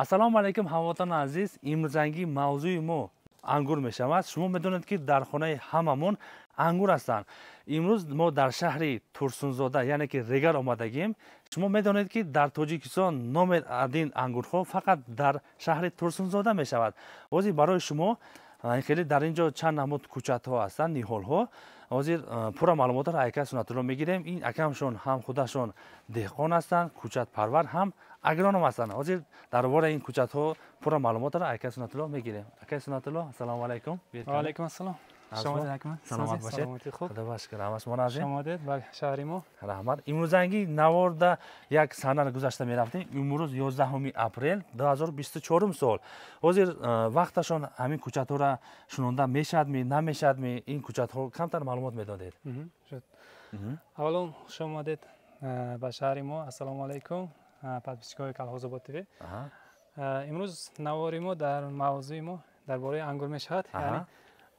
اسلام علیکم هموطن عزیز امروز موضوع ما انگور می شود شما میدونید که در خانه هممون انگور هستند امروز ما در شهر ترسون یعنی که رگر اومدگیم شما میدونید که در توجیکستان نام ادین انگور فقط در شهر تورسون زاده می شود وازی برای شما خیلی در اینجا چند نمود کوچات ها هستند نیهال ها حاضر پورا معلومات را ایکا سنت الله میگیریم این اکمشون هم خودشون دهقان هستند کوچات پرور هم اگرانم هستند حاضر درباره این کوچات ها پورا معلومات را ایکا سنت الله میگیریم ایکا سنت الله سلام علیکم علیکم السلام شما دکمه سلامت سلام باشید خدا باش کرم از مناجی شما دید بله شهری ما رحمت امروز انگی نوار یک سنه گذشته می امروز 11 همی اپریل 2024 سال حضیر وقتشان همین کچت ها را شنونده می شد می نمی شد می این کچت ها کمتر معلومات می دادید شما دید به شهری ما السلام علیکم پد بسیکای کلحوز با امروز نواری ما در موضوع ما در باره انگور می یعنی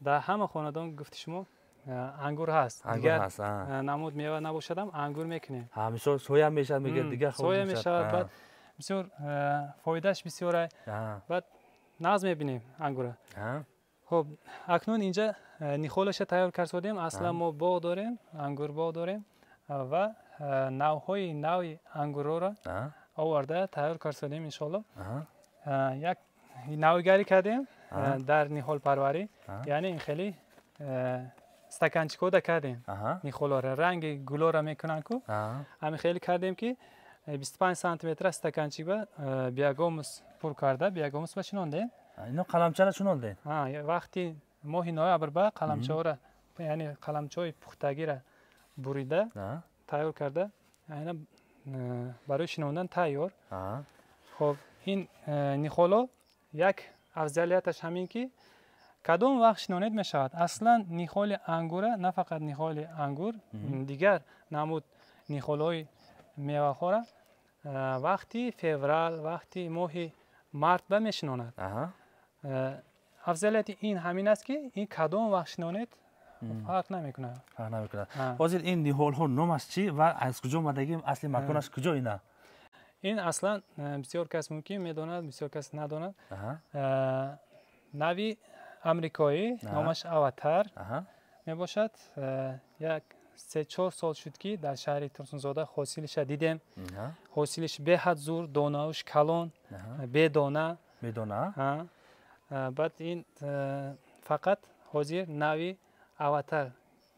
در همه خاندان گفتی شما انگور هست انگور دیگر هست نمود میوه نباشدم انگور میکنیم همیشه سویا میشه میگه دیگه خود سویا بعد بسیار فایدهش بسیاره بعد ناز میبینیم انگوره خب اکنون اینجا نخولش تیار کردیم اصلا ما باغ داریم انگور باغ داریم و نوهای نوی انگور را آورده تیار کرد سادیم انشالله یک نوگری کردیم در نیخول پروری یعنی این خیلی استکانچیکو دا کردیم را رنگ گلو را میکنن کو همین خیلی کردیم که 25 سانتی متر استکانچیک با بیاگومس پر کرده بیاگومس با چنونده اینو قلمچه را چنونده وقتی ماهی هینای ابر با قلمچه یعنی قلمچه پختگی را بریده تایور کرده یعنی برای شنوندن تایور خب این نیخولو یک افضلیتش همین که کدام وقت شنونید می شود اصلا نخال انگوره نه فقط نخال انگور دیگر نمود نخال های میوه وقتی فورال وقتی ماه март می мешинонад این همین همین است که این کدام وقت فرق نمیکنه فرق نمیکنه بازید این نیهال ها نام چی و از کجا اومدگی اصلی مکانش کجا اینا؟ این اصلا بسیار کس ممکن میداند بسیار کس نداند نوی امریکایی نامش اواتر میباشد یک سه چهار سال شد که در شهر ترسونزاده حاصلش دیدیم حاصلش به حد زور داناوش کلون، به دانه به دانه بعد این فقط حاضر نوی اواتر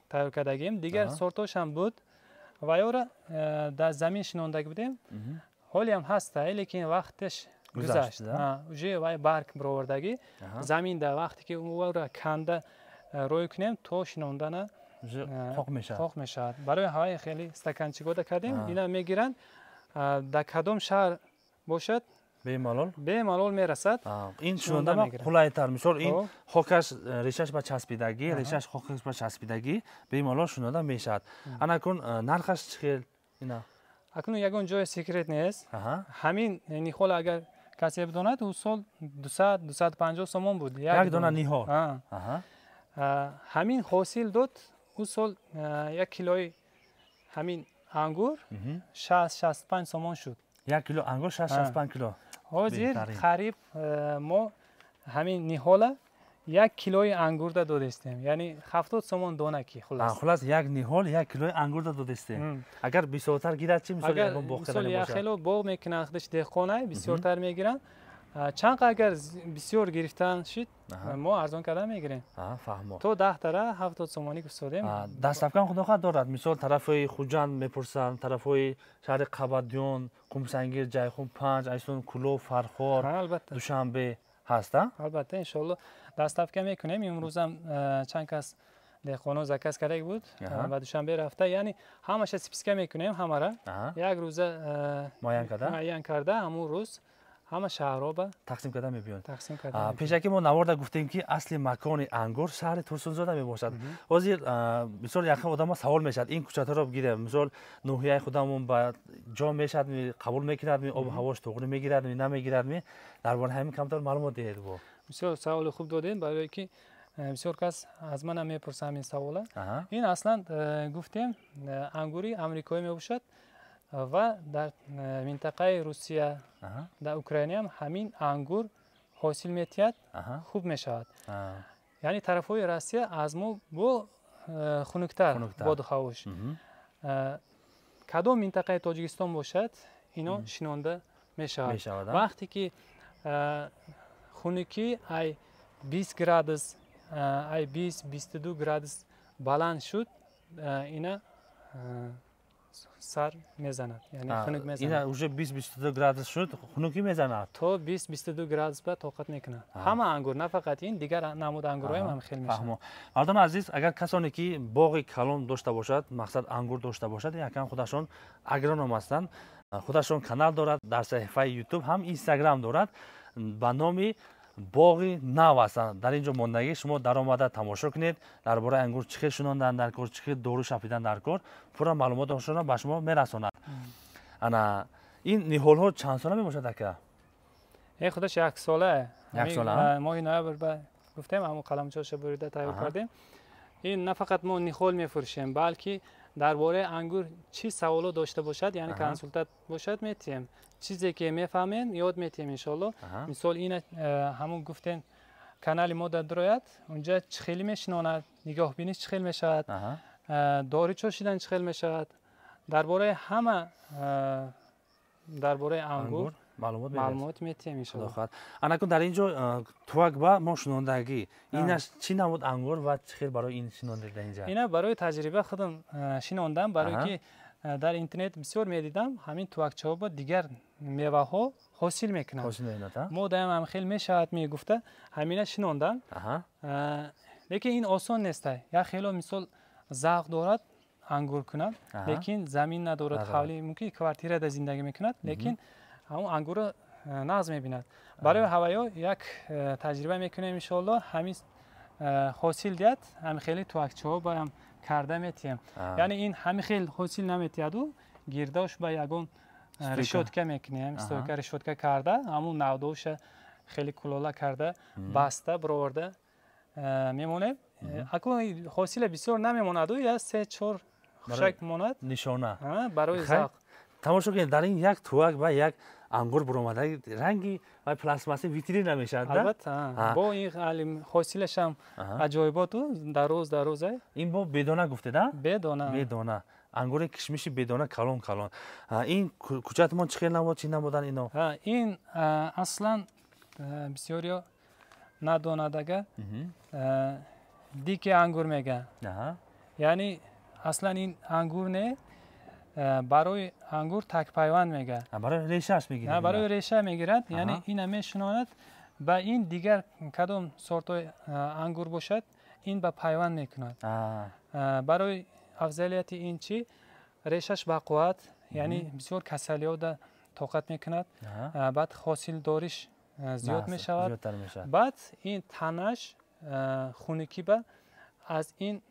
تایید کردگیم دیگر سورتوش هم بود و یورا در زمین شنوندگی بودیم حالی هم هسته لیکن وقتش گذشت وجه وای برک بروردگی زمین در وقتی که اون را کنده روی کنیم تا شنوندن خوخ میشد برای هوای خیلی استکانچی گوده کردیم اینا میگیرند در کدوم شهر باشد به مالول به مالول میرسد این شونده پول خلای تر میشد این خوکش ریشش با چسبیدگی ریشش خوکش با چسبیدگی به مالول شونده میشد انا کن نرخش چخیل اینا اکنون یکون جای سیکرت نیست همین نیخول اگر کسی بداند او سال 200 250 سومون بود یک دونه نیخول همین خوصیل دوت او سال یک کیلوی همین انگور 60 65 سومون شد یک کیلو انگور 60 65 کیلو حاضر خریب ما همین نیخوله یک کیلوی انگور دا دادستیم یعنی 70 سومون دو نکی خلاص خلاص یک نیهول، یک کیلوی انگور دا دادستیم اگر بیشتر گیرد چی مثال اگر مثال یا خیلی باغ میکنه خودش دهقانه بسیارتر میگیرن چند اگر بسیار گرفتن شید ما ارزان کردن میگیریم فهمو تو ده تره هفتاد سومانی دست دستفکن خدا خود دارد مثال طرف های خوجند میپرسن طرف های شهر قبدیون قمسنگیر خون پنج ایسون کلو فرخور البته دوشنبه هست البته انشالله دست کم میکنیم امروز روزم چند کس و زکس کرده بود و دوشنبه رفته یعنی همش سپسکه میکنیم همه یک روز مایان کرده معین کرده همون روز همه شهرها به تقسیم کرده می بیان تقسیم کرده ما نوارد گفتیم که اصلی مکان انگور شهر تورسون زاده می باشد حاضر مثال یک آدم ها سوال می شد این کوچه را گیره. مثال نوحیه خودمون به جا می شد می قبول می می آب هواش توغنی می گیرد می گیرد می در همین کمتر معلومات دید با بسیار سوال خوب دادین برای که بسیار کس از من هم می پرسه این اصلا گفتیم انگوری امریکایی می و در منطقه روسیه در اوکراین هم همین انگور حاصل میتید خوب میشود یعنی طرف های روسیه از ما با خونکتر با دخوش کدام منطقه تاجیکستان باشد اینا شنونده میشود وقتی که خونکی ای 20 گرادس ای 20 22 گرادس بلند شد اینا سر میزند یعنی خنک میزند این اوجه 20 22 درجه شد خنکی میزند تو 20 22 گراد به طاقت نکنه همه انگور نه فقط این دیگر نمود های هم خیلی میشه فهمو مردم عزیز اگر کسانی که باغ کلون داشته باشد مقصد انگور داشته باشد یکم خودشون اگرانوم هستند خودشون کانال دارد در صفحه یوتیوب هم اینستاگرام دارد به نامی باقی نو در اینجا ماندگی شما در آمده تماشا کنید در انگور چخه شنوندن در کور، چخه دورو شفیدن در کور پورا معلومات هاشون به شما میرساند انا این نیهول ها چند ساله می باشد اکه؟ خودش یک ساله یک ساله ما این بر به گفتیم همون قلمچاش بریده تایب کردیم این نه فقط ما نیهول میفرشیم بلکه درباره انگور چی سوالو داشته باشد یعنی کانسولتات باشد میتیم چیزی که میفهمین یاد میتیم انشالله مثال این همون گفتین کانال ما در درایت اونجا چه خیلی میشناند نگاه بینی چه خیلی میشود داری چوشیدن چه خیلی میشود درباره همه درباره انگور معلومات میدید معلومات میتیم ان شاء در اینجا توک با ما اینش این چی نمود انگور و چی خیر برای این شنونده در اینجا اینا برای تجربه خودم شنوندم برای که در اینترنت بسیار میدیدم همین توک چوبو با دیگر میوه ها حاصل میکنن ما دائم هم خیلی می میگفته همینا شنوندم لیکن این آسان نیست یا خیلی مثال زاغ دارد انگور کنند لیکن زمین ندارد خالی ممکن کوارتیره در زندگی میکند لیکن همون انگور رو ناز میبیند برای هوایو یک تجربه میکنیم انشاءالله همین حاصل دید هم خیلی تو ها بایم کرده میتیم یعنی این همی خیلی حاصل نمیتید و گرداش با یکون رشدکه میکنیم استویکه رشدکه کرده همون نودوش خیلی کولولا کرده بسته برورده میمونه اکنون حاصل بسیار نمیموند و یه سه چور خشک موند نشانه برای زاق тамошо кунед дар ин як туак ва як ангур буромада ранги пластмасси витрина мешавад албатта бо ин ҳали ҳосилашам аҷоиботу дароз дароза ин бо бедона гуфтеда бедона бедона ангури кишмиши бедона калон калон ин кӯчатмон чихел набод чӣ набудан ино ин аслан бисёриё надонад ага дике ангур мега яъне аслан ин ангур не барои انگور تک پیوند میگه برای ریشه میگیره برای ریشه میگیرد یعنی این همه شناند به این دیگر کدام سورت انگور باشد این به پیوند میکند برای افضلیت این چی ریشش با قوت یعنی بسیار کسلی ها طاقت میکند بعد حاصل داریش زیاد میشود بعد این تنش خونکی به از این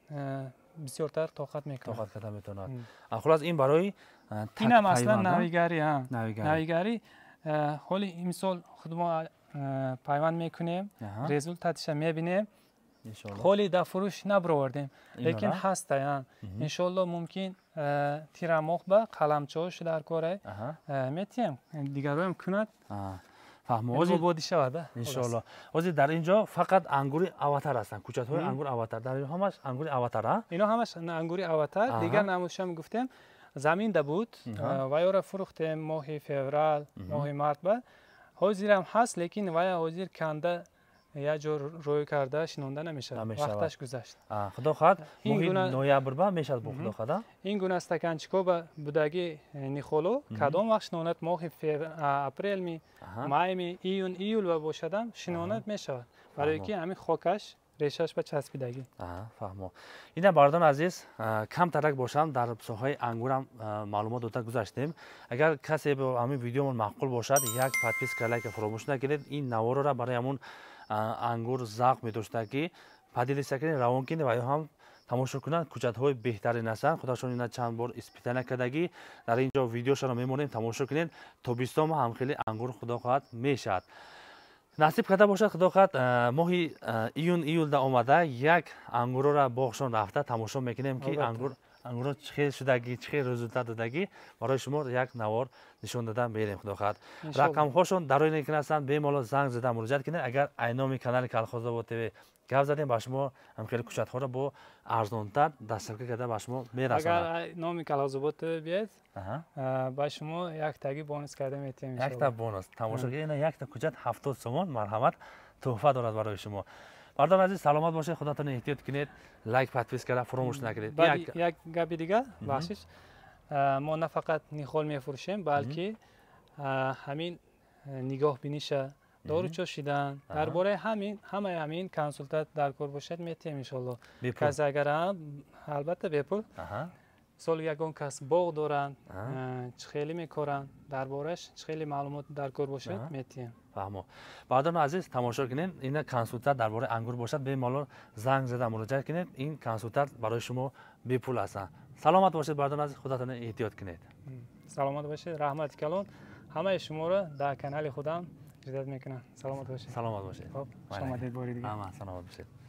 بسیارتر طاقت میکنه طاقت کردن میتوند خلاص این برای این هم اصلا نویگری هم نویگری حالی امسال خود ما پیوند میکنیم رزولتاتش میبینیم خالی در فروش نبروردیم لیکن هست انشالله ممکن تیرماخ با قلمچوش در کاره میتیم دیگر هم کند فهمو یعنی اوزی بودی شواد ان شاء الله اوزی در اینجا فقط انگوری اواتر هستن کوچه های انگور اواتر در همش انگوری اواتر ها اینا همش انگوری اواتر دیگر نموش هم گفتیم زمین ده بود و یورا فروختیم ماه فوریه ماه مارت با حاضر هست لیکن وای حاضر کنده یه جور روی کرده شنونده نمیشه وقتش گذشت خدا خواهد این نویبر با میشه بو خدا خواهد این گونه استکانچکو با بودگی نیخولو کدام وقت شنونت ماه اپریل می مای می ایون ایول و باشدم شنونت میشه برای که همین خوکش ریشش به چسبیدگی فهمو این بردان عزیز کم ترک باشم در سوهای انگورم معلومات دوتا گذاشتیم اگر کسی به همین ویدیومون معقول باشد یک کلک که فراموش نکنید این نوارو را برای ангур зақ медоштад ки падили сакин равон кинд ва ё ҳам тамошо кунанд кӯчатҳои беҳтарин ҳастанд худашон ина чанд бор испита накардагӣ дар ин ҷо видеошаро мемонем тамошо кунед тобистон ҳам хеле ангур худо хоҳад мешавад насиб карда бошад худо хоҳад моҳи июн июлда омада як ангурро боғшон рафта тамошо мекунем ки ангур امروز چه شدگی چه رزولتات دادگی برای شما یک نوار نشون دادم بیریم خدا خواهد رقم خوشون در این کنستان نستن به مالا زنگ زدن مراجعت کنید اگر اینومی کانال کلخوزا با تیوی گفت زدیم با شما هم خیلی کشت خورا با ارزانتر دسترسی کده با شما میرسه اگر اینومی کلخوزا با تیوی بیاد، با شما یک تگی بونس کرده میتونیم. یک تا بونس تماشا گیر یک تا کجت هفتاد سومان مرحمت توفه دارد برای شما مردم عزیز سلامت باشه خودتان احتیاط کنید لایک پادفیس کرده فراموش نکنید یک یک دیگه واسش ما نه فقط نیخول میفروشیم بلکه همین نگاه بینیش دارو در درباره همین همه همین کنسولتات در کار باشد میتیم ان شاء الله البته بپول سال یکان کس باغ دارن چه خیلی میکارن بارش چه خیلی معلومات در کار باشد میتیم فهمو برادران عزیز تماشا کنین این کنسولتر درباره انگور باشد به مالا زنگ زده مراجعه کنین این کنسولتر برای شما بی پول هستن سلامت باشید بعدان عزیز خودتان احتیاط کنید سلامت باشید رحمت کلون همه شما رو در کانال خودم جدید میکنم سلامت باشید سلامت باشید خب بله. شما دیگه سلامت